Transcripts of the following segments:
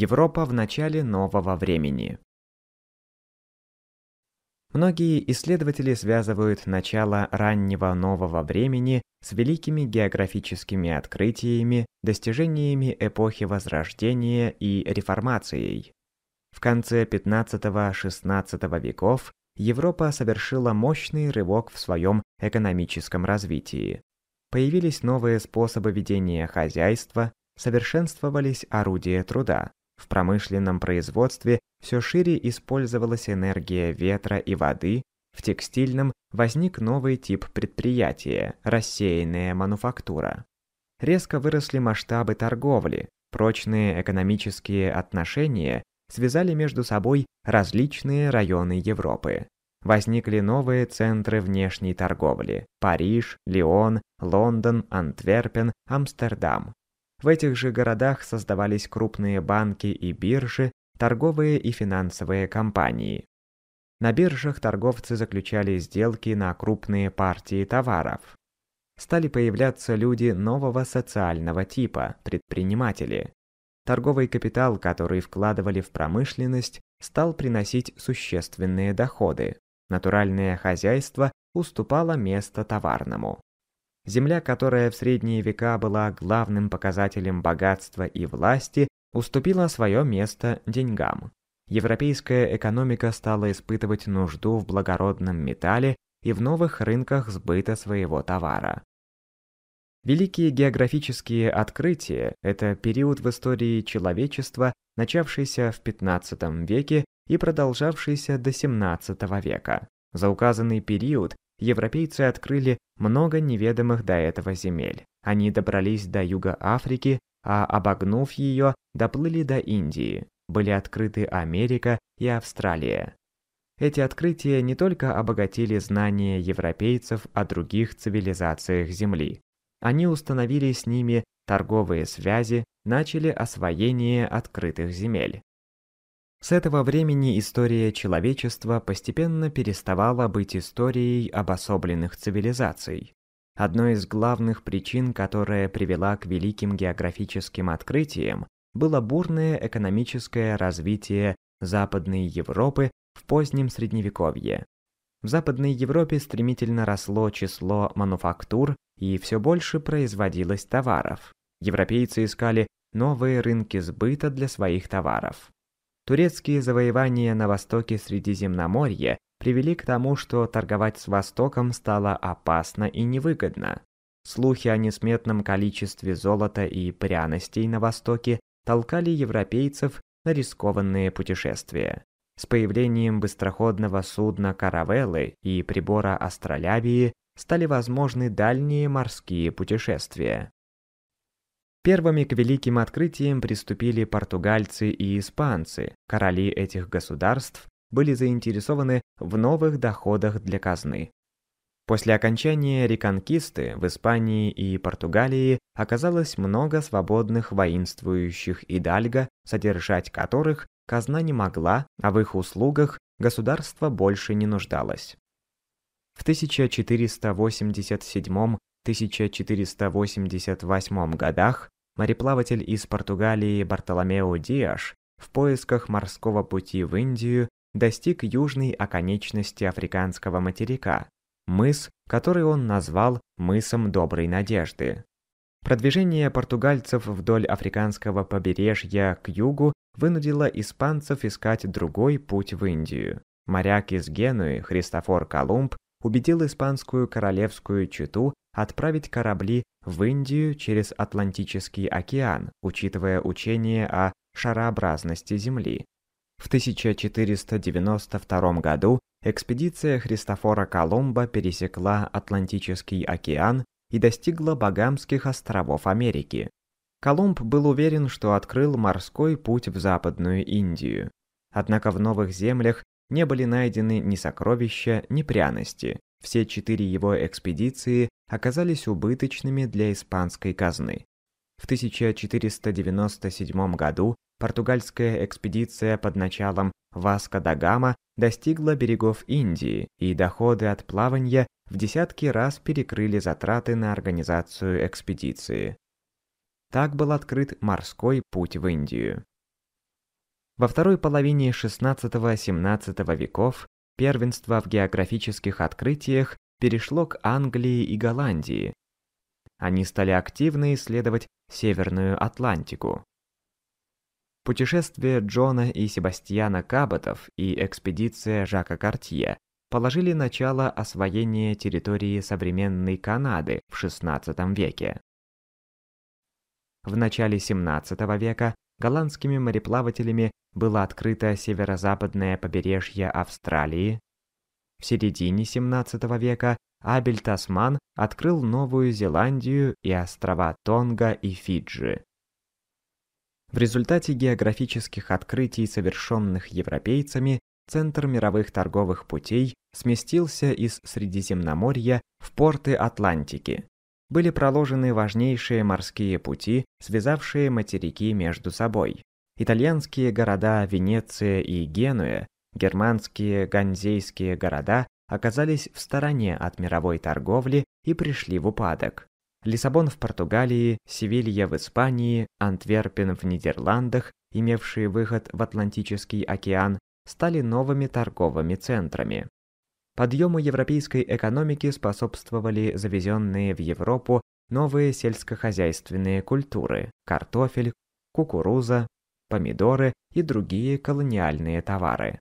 Европа в начале нового времени. Многие исследователи связывают начало раннего нового времени с великими географическими открытиями, достижениями эпохи Возрождения и Реформацией. В конце 15-16 веков Европа совершила мощный рывок в своем экономическом развитии. Появились новые способы ведения хозяйства, совершенствовались орудия труда. В промышленном производстве все шире использовалась энергия ветра и воды, в текстильном возник новый тип предприятия – рассеянная мануфактура. Резко выросли масштабы торговли, прочные экономические отношения связали между собой различные районы Европы. Возникли новые центры внешней торговли – Париж, Лион, Лондон, Антверпен, Амстердам. В этих же городах создавались крупные банки и биржи, торговые и финансовые компании. На биржах торговцы заключали сделки на крупные партии товаров. Стали появляться люди нового социального типа – предприниматели. Торговый капитал, который вкладывали в промышленность, стал приносить существенные доходы. Натуральное хозяйство уступало место товарному земля, которая в средние века была главным показателем богатства и власти, уступила свое место деньгам. Европейская экономика стала испытывать нужду в благородном металле и в новых рынках сбыта своего товара. Великие географические открытия – это период в истории человечества, начавшийся в XV веке и продолжавшийся до XVII века. За указанный период европейцы открыли много неведомых до этого земель. Они добрались до юга Африки, а обогнув ее, доплыли до Индии. Были открыты Америка и Австралия. Эти открытия не только обогатили знания европейцев о других цивилизациях Земли. Они установили с ними торговые связи, начали освоение открытых земель. С этого времени история человечества постепенно переставала быть историей обособленных цивилизаций. Одной из главных причин, которая привела к великим географическим открытиям, было бурное экономическое развитие Западной Европы в позднем Средневековье. В Западной Европе стремительно росло число мануфактур и все больше производилось товаров. Европейцы искали новые рынки сбыта для своих товаров. Турецкие завоевания на востоке Средиземноморья привели к тому, что торговать с Востоком стало опасно и невыгодно. Слухи о несметном количестве золота и пряностей на Востоке толкали европейцев на рискованные путешествия. С появлением быстроходного судна «Каравеллы» и прибора «Астролябии» стали возможны дальние морские путешествия. Первыми к великим открытиям приступили португальцы и испанцы. Короли этих государств были заинтересованы в новых доходах для казны. После окончания реконкисты в Испании и Португалии оказалось много свободных воинствующих идальго, содержать которых казна не могла, а в их услугах государство больше не нуждалось. В 1487-1488 годах мореплаватель из Португалии Бартоломео Диаш в поисках морского пути в Индию достиг южной оконечности африканского материка, мыс, который он назвал мысом Доброй Надежды. Продвижение португальцев вдоль африканского побережья к югу вынудило испанцев искать другой путь в Индию. Моряк из Генуи Христофор Колумб убедил испанскую королевскую читу отправить корабли в Индию через Атлантический океан, учитывая учение о шарообразности Земли. В 1492 году экспедиция Христофора Колумба пересекла Атлантический океан и достигла Багамских островов Америки. Колумб был уверен, что открыл морской путь в Западную Индию. Однако в новых землях не были найдены ни сокровища, ни пряности. Все четыре его экспедиции оказались убыточными для испанской казны. В 1497 году португальская экспедиция под началом Васко да Гама достигла берегов Индии, и доходы от плавания в десятки раз перекрыли затраты на организацию экспедиции. Так был открыт морской путь в Индию. Во второй половине 16-17 веков Первенство в географических открытиях перешло к Англии и Голландии. Они стали активно исследовать Северную Атлантику. Путешествие Джона и Себастьяна Каботов и экспедиция Жака Картье положили начало освоению территории современной Канады в XVI веке. В начале XVII века голландскими мореплавателями было открыто северо-западное побережье Австралии. В середине 17 века Абель Тасман открыл Новую Зеландию и острова Тонга и Фиджи. В результате географических открытий, совершенных европейцами, центр мировых торговых путей сместился из Средиземноморья в порты Атлантики были проложены важнейшие морские пути, связавшие материки между собой. Итальянские города Венеция и Генуя, германские ганзейские города оказались в стороне от мировой торговли и пришли в упадок. Лиссабон в Португалии, Севилья в Испании, Антверпен в Нидерландах, имевшие выход в Атлантический океан, стали новыми торговыми центрами. Подъему европейской экономики способствовали завезенные в Европу новые сельскохозяйственные культуры – картофель, кукуруза, помидоры и другие колониальные товары.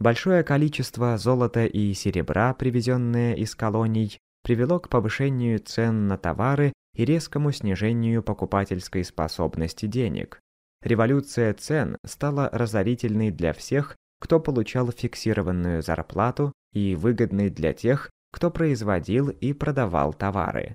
Большое количество золота и серебра, привезенное из колоний, привело к повышению цен на товары и резкому снижению покупательской способности денег. Революция цен стала разорительной для всех кто получал фиксированную зарплату и выгодный для тех, кто производил и продавал товары.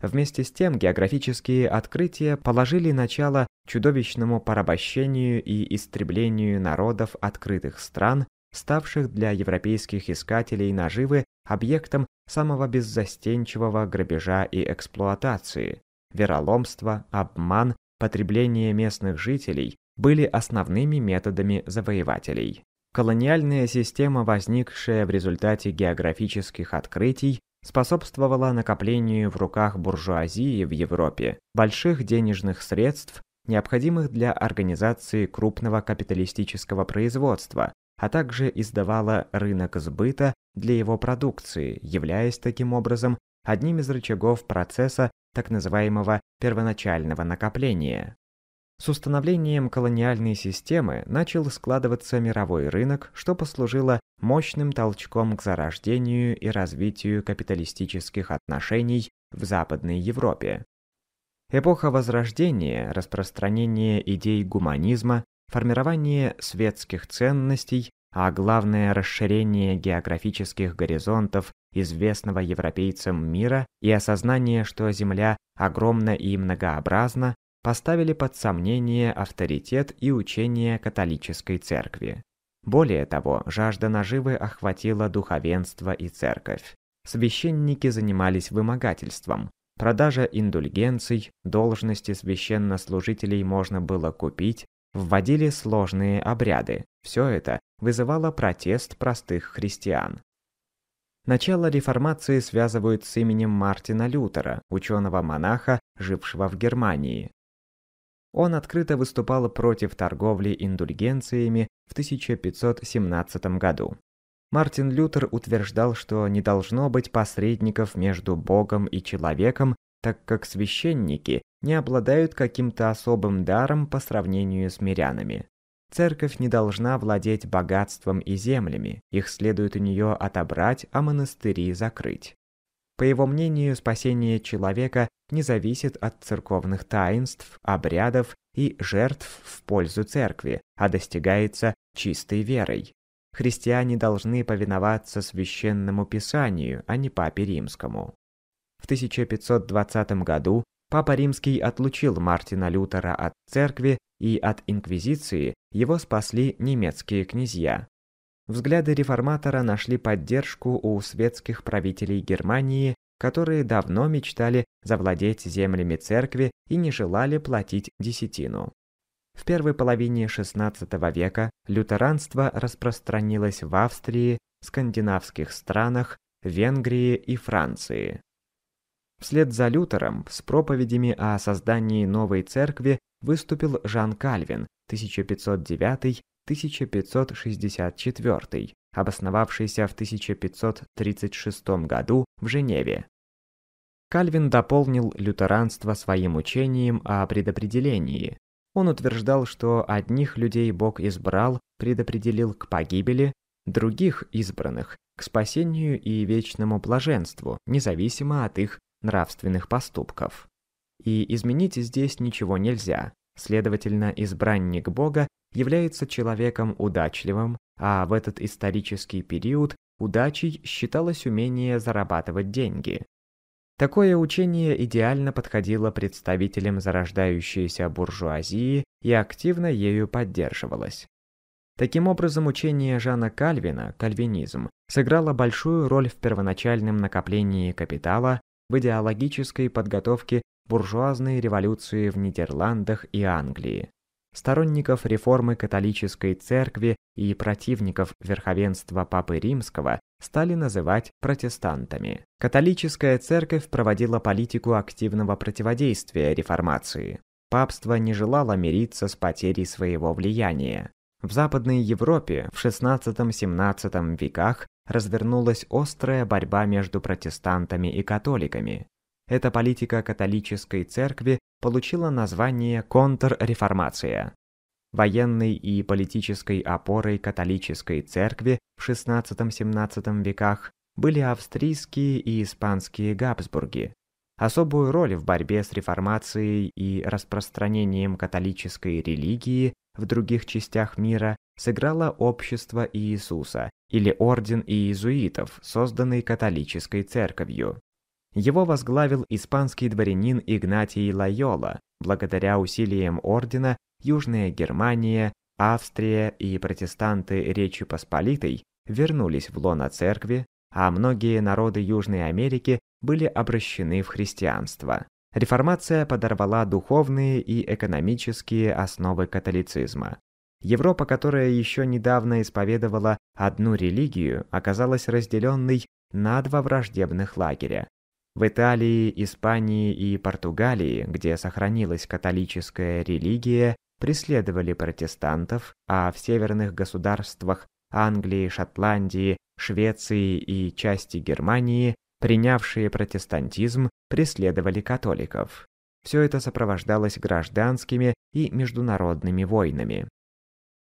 Вместе с тем географические открытия положили начало чудовищному порабощению и истреблению народов открытых стран, ставших для европейских искателей наживы объектом самого беззастенчивого грабежа и эксплуатации. Вероломство, обман, потребление местных жителей были основными методами завоевателей. Колониальная система, возникшая в результате географических открытий, способствовала накоплению в руках буржуазии в Европе больших денежных средств, необходимых для организации крупного капиталистического производства, а также издавала рынок сбыта для его продукции, являясь таким образом одним из рычагов процесса так называемого первоначального накопления. С установлением колониальной системы начал складываться мировой рынок, что послужило мощным толчком к зарождению и развитию капиталистических отношений в Западной Европе. Эпоха Возрождения, распространение идей гуманизма, формирование светских ценностей, а главное расширение географических горизонтов известного европейцам мира и осознание, что Земля огромна и многообразна, поставили под сомнение авторитет и учение католической церкви. Более того, жажда наживы охватила духовенство и церковь. Священники занимались вымогательством. Продажа индульгенций, должности священнослужителей можно было купить, вводили сложные обряды. Все это вызывало протест простых христиан. Начало реформации связывают с именем Мартина Лютера, ученого-монаха, жившего в Германии. Он открыто выступал против торговли индульгенциями в 1517 году. Мартин Лютер утверждал, что не должно быть посредников между Богом и человеком, так как священники не обладают каким-то особым даром по сравнению с мирянами. Церковь не должна владеть богатством и землями, их следует у нее отобрать, а монастыри закрыть. По его мнению, спасение человека не зависит от церковных таинств, обрядов и жертв в пользу церкви, а достигается чистой верой. Христиане должны повиноваться священному писанию, а не папе римскому. В 1520 году Папа Римский отлучил Мартина Лютера от церкви и от инквизиции, его спасли немецкие князья взгляды реформатора нашли поддержку у светских правителей Германии, которые давно мечтали завладеть землями церкви и не желали платить десятину. В первой половине XVI века лютеранство распространилось в Австрии, скандинавских странах, Венгрии и Франции. Вслед за Лютером с проповедями о создании новой церкви выступил Жан Кальвин 1509 1564, обосновавшийся в 1536 году в Женеве. Кальвин дополнил лютеранство своим учением о предопределении. Он утверждал, что одних людей Бог избрал, предопределил к погибели, других избранных – к спасению и вечному блаженству, независимо от их нравственных поступков. И изменить здесь ничего нельзя, следовательно, избранник Бога является человеком удачливым, а в этот исторический период удачей считалось умение зарабатывать деньги. Такое учение идеально подходило представителям зарождающейся буржуазии и активно ею поддерживалось. Таким образом, учение Жана Кальвина, кальвинизм, сыграло большую роль в первоначальном накоплении капитала, в идеологической подготовке буржуазной революции в Нидерландах и Англии сторонников реформы католической церкви и противников верховенства Папы Римского стали называть протестантами. Католическая церковь проводила политику активного противодействия реформации. Папство не желало мириться с потерей своего влияния. В Западной Европе в XVI-XVII веках развернулась острая борьба между протестантами и католиками. Эта политика католической церкви получила название «Контрреформация». Военной и политической опорой католической церкви в XVI-XVII веках были австрийские и испанские Габсбурги. Особую роль в борьбе с реформацией и распространением католической религии в других частях мира сыграло общество Иисуса или орден иезуитов, созданный католической церковью. Его возглавил испанский дворянин Игнатий Лайола. Благодаря усилиям ордена Южная Германия, Австрия и протестанты Речи Посполитой вернулись в лоно церкви, а многие народы Южной Америки были обращены в христианство. Реформация подорвала духовные и экономические основы католицизма. Европа, которая еще недавно исповедовала одну религию, оказалась разделенной на два враждебных лагеря в Италии, Испании и Португалии, где сохранилась католическая религия, преследовали протестантов, а в северных государствах Англии, Шотландии, Швеции и части Германии, принявшие протестантизм, преследовали католиков. Все это сопровождалось гражданскими и международными войнами.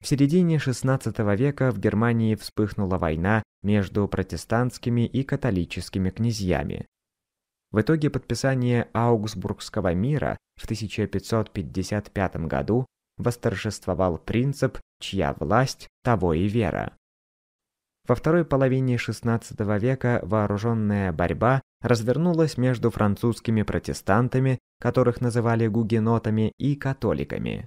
В середине XVI века в Германии вспыхнула война между протестантскими и католическими князьями. В итоге подписание Аугсбургского мира в 1555 году восторжествовал принцип «чья власть, того и вера». Во второй половине XVI века вооруженная борьба развернулась между французскими протестантами, которых называли гугенотами, и католиками.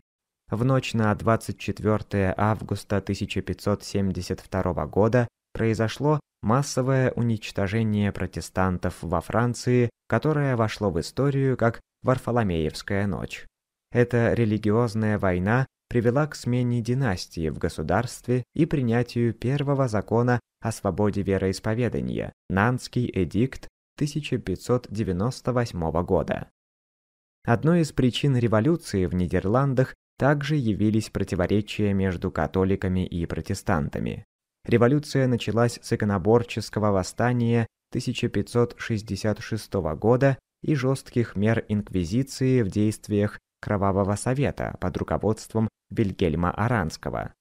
В ночь на 24 августа 1572 года произошло массовое уничтожение протестантов во Франции, которое вошло в историю как Варфоломеевская ночь. Эта религиозная война привела к смене династии в государстве и принятию первого закона о свободе вероисповедания – Нанский эдикт 1598 года. Одной из причин революции в Нидерландах также явились противоречия между католиками и протестантами. Революция началась с иконоборческого восстания 1566 года и жестких мер инквизиции в действиях Кровавого Совета под руководством Вильгельма Аранского.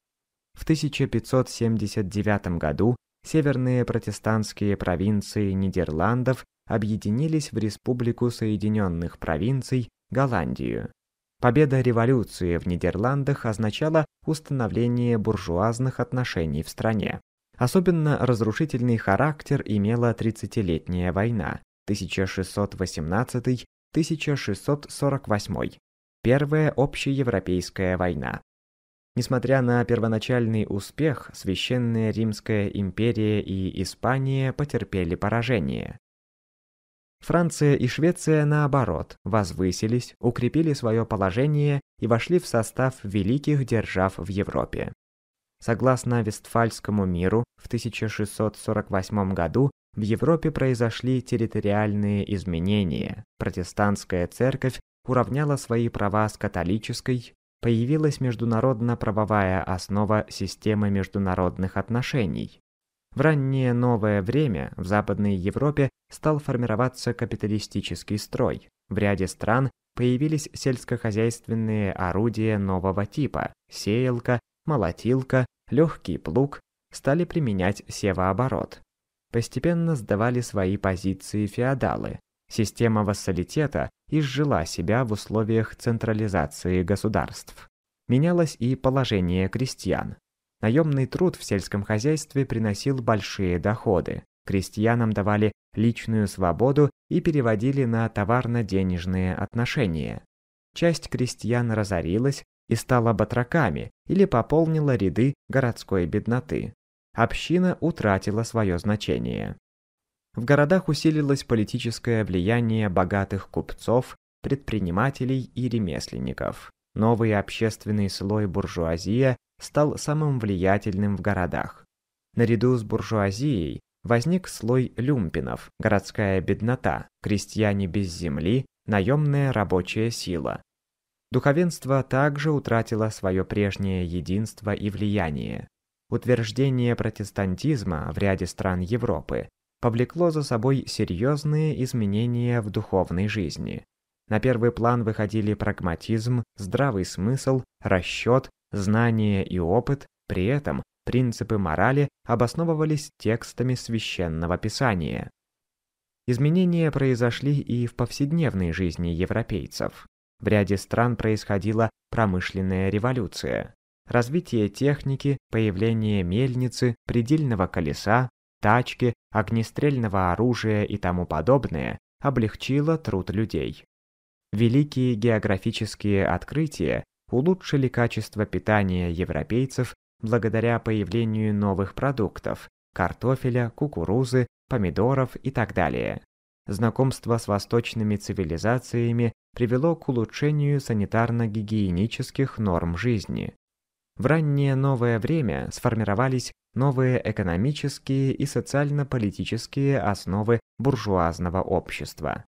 В 1579 году северные протестантские провинции Нидерландов объединились в Республику Соединенных Провинций Голландию. Победа революции в Нидерландах означала установление буржуазных отношений в стране. Особенно разрушительный характер имела 30-летняя война 1618-1648, Первая общеевропейская война. Несмотря на первоначальный успех, Священная Римская империя и Испания потерпели поражение. Франция и Швеция, наоборот, возвысились, укрепили свое положение и вошли в состав великих держав в Европе. Согласно Вестфальскому миру, в 1648 году в Европе произошли территориальные изменения. Протестантская церковь уравняла свои права с католической, появилась международно-правовая основа системы международных отношений. В раннее новое время в Западной Европе стал формироваться капиталистический строй. В ряде стран появились сельскохозяйственные орудия нового типа – сеялка, молотилка, легкий плуг, стали применять севооборот. Постепенно сдавали свои позиции феодалы. Система вассалитета изжила себя в условиях централизации государств. Менялось и положение крестьян. Наемный труд в сельском хозяйстве приносил большие доходы. Крестьянам давали личную свободу и переводили на товарно-денежные отношения. Часть крестьян разорилась и стала батраками или пополнила ряды городской бедноты. Община утратила свое значение. В городах усилилось политическое влияние богатых купцов, предпринимателей и ремесленников. Новый общественный слой буржуазия стал самым влиятельным в городах. Наряду с буржуазией возник слой люмпинов, городская беднота, крестьяне без земли, наемная рабочая сила. Духовенство также утратило свое прежнее единство и влияние. Утверждение протестантизма в ряде стран Европы повлекло за собой серьезные изменения в духовной жизни. На первый план выходили прагматизм, здравый смысл, расчет Знания и опыт, при этом принципы морали обосновывались текстами священного писания. Изменения произошли и в повседневной жизни европейцев. В ряде стран происходила промышленная революция. Развитие техники, появление мельницы, предельного колеса, тачки, огнестрельного оружия и тому подобное облегчило труд людей. Великие географические открытия улучшили качество питания европейцев благодаря появлению новых продуктов – картофеля, кукурузы, помидоров и так далее. Знакомство с восточными цивилизациями привело к улучшению санитарно-гигиенических норм жизни. В раннее новое время сформировались новые экономические и социально-политические основы буржуазного общества.